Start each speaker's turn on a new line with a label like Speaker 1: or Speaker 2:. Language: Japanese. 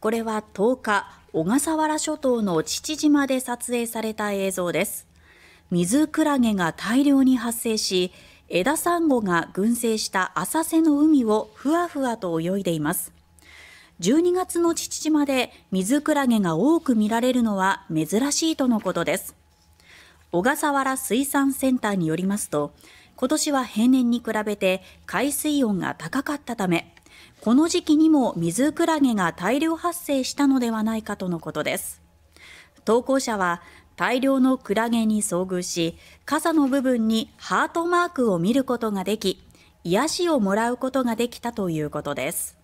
Speaker 1: これは10日、小笠原諸島の父島で撮影された映像です。水クラゲが大量に発生し、枝サンゴが群生した浅瀬の海をふわふわと泳いでいます。12月の父島で水クラゲが多く見られるのは珍しいとのことです。小笠原水産センターによりますと、今年は平年に比べて海水温が高かったため、この時期にも水クラゲが大量発生したのではないかとのことです投稿者は大量のクラゲに遭遇し傘の部分にハートマークを見ることができ癒しをもらうことができたということです